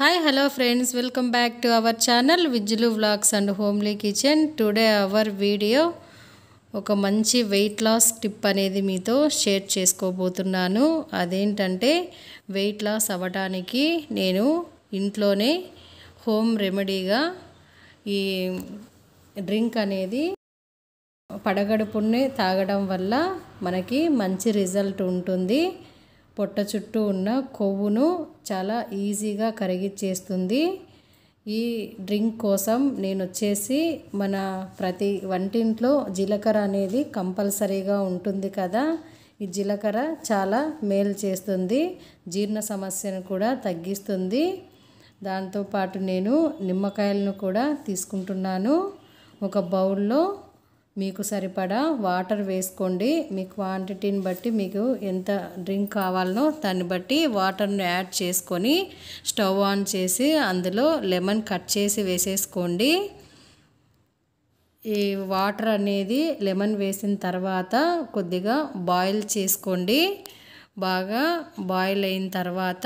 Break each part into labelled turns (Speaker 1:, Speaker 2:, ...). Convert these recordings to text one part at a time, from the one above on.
Speaker 1: hi hello friends welcome back to our channel విజ్లు vlogs and homely kitchen today our video ఒక మంచి weight loss tip అనేది మీతో share చేసుకోబోతున్నాను అదేంటంటే వెయిట్ లాస్ అవ్వటానికి నేను ఇంట్లోనే హోమ్ రెమెడీగా ఈ డ్రింక్ అనేది పడగడుపునే తాగడం వల్ల మనకి మంచి రిజల్ట్ ఉంటుంది పొట్ట చుట్టూ ఉన్న కొవ్వును చాలా ఈజీగా కరిగిచ్చేస్తుంది ఈ డ్రింక్ కోసం నేను వచ్చేసి మన ప్రతి వంటింట్లో జీలకర్ర అనేది కంపల్సరీగా ఉంటుంది కదా ఈ జీలకర్ర చాలా మేలు చేస్తుంది జీర్ణ సమస్యను కూడా తగ్గిస్తుంది దాంతోపాటు నేను నిమ్మకాయలను కూడా తీసుకుంటున్నాను ఒక బౌల్లో మీకు సరిపడా వాటర్ వేసుకోండి మీ క్వాంటిటీని బట్టి మీకు ఎంత డ్రింక్ కావాలనో దాన్ని బట్టి వాటర్ను యాడ్ చేసుకొని స్టవ్ ఆన్ చేసి అందులో లెమన్ కట్ చేసి వేసేసుకోండి ఈ వాటర్ అనేది లెమన్ వేసిన తర్వాత కొద్దిగా బాయిల్ చేసుకోండి బాగా బాయిల్ అయిన తర్వాత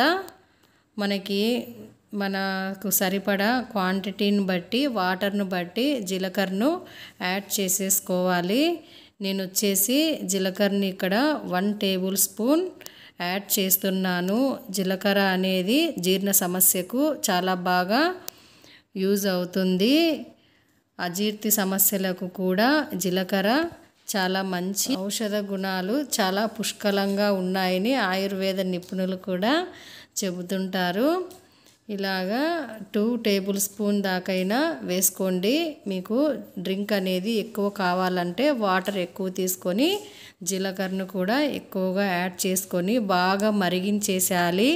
Speaker 1: మనకి మనకు సరిపడా క్వాంటిటీని బట్టి వాటర్ను బట్టి జీలకర్రను యాడ్ చేసేసుకోవాలి నేను వచ్చేసి జీలకర్రని ఇక్కడ వన్ టేబుల్ స్పూన్ యాడ్ చేస్తున్నాను జీలకర్ర అనేది జీర్ణ సమస్యకు చాలా బాగా యూజ్ అవుతుంది అజీర్తి సమస్యలకు కూడా జీలకర్ర చాలా మంచి ఔషధ గుణాలు చాలా పుష్కలంగా ఉన్నాయని ఆయుర్వేద నిపుణులు కూడా చెబుతుంటారు ఇలాగా టూ టేబుల్ స్పూన్ దాకైనా వేసుకోండి మీకు డ్రింక్ అనేది ఎక్కువ కావాలంటే వాటర్ ఎక్కువ తీసుకొని జీలకర్రను కూడా ఎక్కువగా యాడ్ చేసుకొని బాగా మరిగించేసేయాలి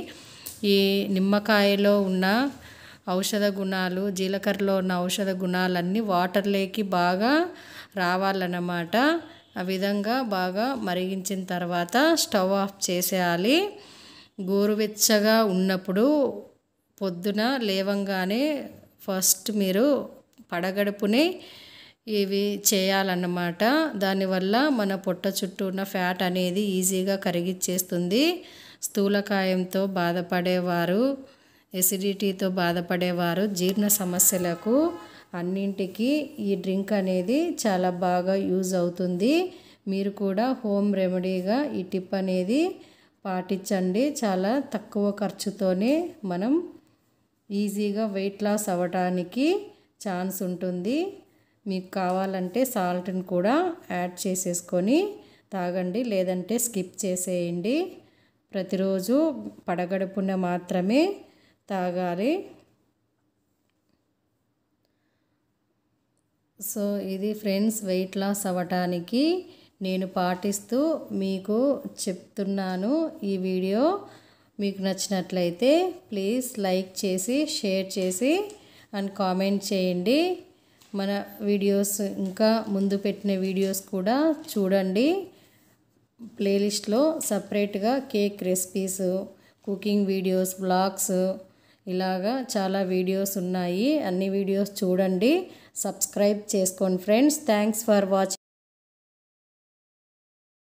Speaker 1: ఈ నిమ్మకాయలో ఉన్న ఔషధ గుణాలు జీలకర్రలో ఉన్న ఔషధ గుణాలన్నీ వాటర్లోకి బాగా రావాలన్నమాట ఆ విధంగా బాగా మరిగించిన తర్వాత స్టవ్ ఆఫ్ చేసేయాలి గోరువెచ్చగా ఉన్నప్పుడు పొద్దున లేవంగానే ఫస్ట్ మీరు పడగడుపుని ఇవి చేయాలన్నమాట దానివల్ల మన పొట్ట చుట్టూ ఉన్న ఫ్యాట్ అనేది ఈజీగా కరిగిచ్చేస్తుంది స్థూలకాయంతో బాధపడేవారు ఎసిడిటీతో బాధపడేవారు జీర్ణ సమస్యలకు అన్నింటికి ఈ డ్రింక్ అనేది చాలా బాగా యూజ్ అవుతుంది మీరు కూడా హోమ్ రెమెడీగా ఈ టిప్ అనేది పాటించండి చాలా తక్కువ ఖర్చుతోనే మనం ఈజీగా వెయిట్ లాస్ అవ్వడానికి ఛాన్స్ ఉంటుంది మీకు కావాలంటే సాల్ట్ని కూడా యాడ్ చేసేసుకొని తాగండి లేదంటే స్కిప్ చేసేయండి ప్రతిరోజు పడగడుపున మాత్రమే తాగాలి సో ఇది ఫ్రెండ్స్ వెయిట్ లాస్ అవ్వటానికి నేను పాటిస్తూ మీకు చెప్తున్నాను ఈ వీడియో మీకు నచ్చినట్లయితే ప్లీజ్ లైక్ చేసి షేర్ చేసి అండ్ కామెంట్ చేయండి మన వీడియోస్ ఇంకా ముందు పెట్టిన వీడియోస్ కూడా చూడండి ప్లేలిస్ట్లో సపరేట్గా cake recipes cooking videos blogs ఇలాగా చాలా వీడియోస్ ఉన్నాయి అన్ని వీడియోస్ చూడండి సబ్స్క్రైబ్ చేసుకోండి ఫ్రెండ్స్ థ్యాంక్స్ ఫర్ వాచింగ్